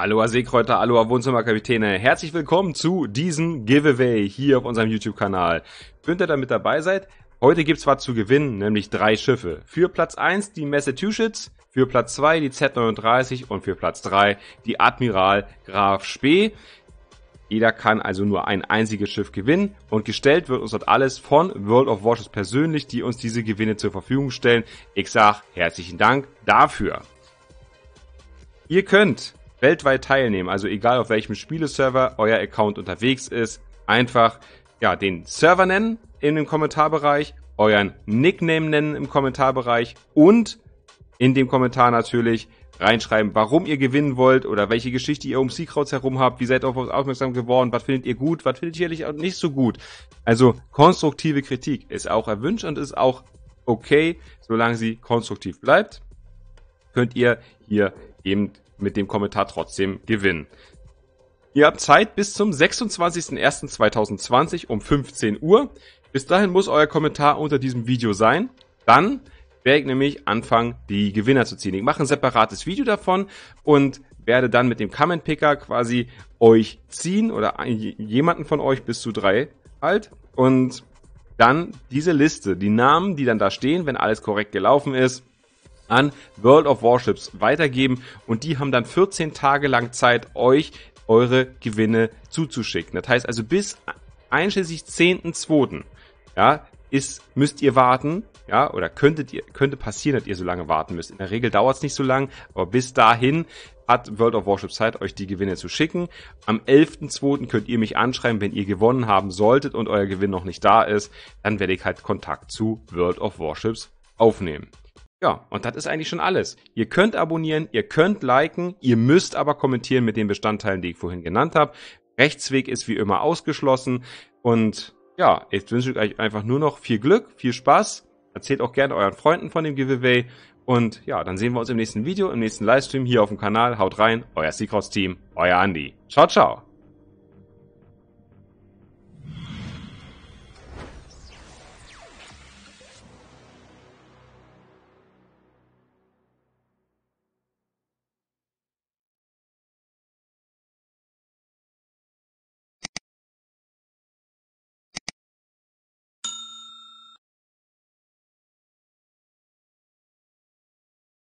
Aloha Seekräuter, Aloha Wohnzimmerkapitäne. Herzlich willkommen zu diesem Giveaway hier auf unserem YouTube-Kanal. Schön, dass ihr mit dabei seid. Heute gibt's was zu gewinnen, nämlich drei Schiffe. Für Platz 1 die Massachusetts, für Platz 2 die Z39 und für Platz 3 die Admiral Graf Spee. Jeder kann also nur ein einziges Schiff gewinnen und gestellt wird uns dort alles von World of Warships persönlich, die uns diese Gewinne zur Verfügung stellen. Ich sag herzlichen Dank dafür. Ihr könnt weltweit teilnehmen. Also egal auf welchem Spieleserver euer Account unterwegs ist, einfach ja, den Server nennen in dem Kommentarbereich, euren Nickname nennen im Kommentarbereich und in dem Kommentar natürlich reinschreiben, warum ihr gewinnen wollt oder welche Geschichte ihr um Seakrauts herum habt, wie seid ihr auf uns aufmerksam geworden, was findet ihr gut, was findet ihr ehrlich nicht so gut. Also konstruktive Kritik ist auch erwünscht und ist auch okay, solange sie konstruktiv bleibt, könnt ihr hier eben mit dem Kommentar trotzdem gewinnen. Ihr habt Zeit bis zum 26.01.2020 um 15 Uhr. Bis dahin muss euer Kommentar unter diesem Video sein. Dann werde ich nämlich anfangen, die Gewinner zu ziehen. Ich mache ein separates Video davon und werde dann mit dem Comment Picker quasi euch ziehen oder jemanden von euch bis zu drei halt und dann diese Liste, die Namen, die dann da stehen, wenn alles korrekt gelaufen ist, an World of Warships weitergeben und die haben dann 14 Tage lang Zeit, euch eure Gewinne zuzuschicken. Das heißt also bis einschließlich 10.2. Ja, ist, müsst ihr warten, ja, oder könntet ihr, könnte passieren, dass ihr so lange warten müsst. In der Regel dauert es nicht so lange, aber bis dahin hat World of Warships Zeit, euch die Gewinne zu schicken. Am 11.2. könnt ihr mich anschreiben, wenn ihr gewonnen haben solltet und euer Gewinn noch nicht da ist, dann werde ich halt Kontakt zu World of Warships aufnehmen. Ja, und das ist eigentlich schon alles. Ihr könnt abonnieren, ihr könnt liken, ihr müsst aber kommentieren mit den Bestandteilen, die ich vorhin genannt habe. Rechtsweg ist wie immer ausgeschlossen. Und ja, ich wünsche euch einfach nur noch viel Glück, viel Spaß. Erzählt auch gerne euren Freunden von dem Giveaway. Und ja, dann sehen wir uns im nächsten Video, im nächsten Livestream hier auf dem Kanal. Haut rein, euer Seacross-Team, euer Andi. Ciao, ciao.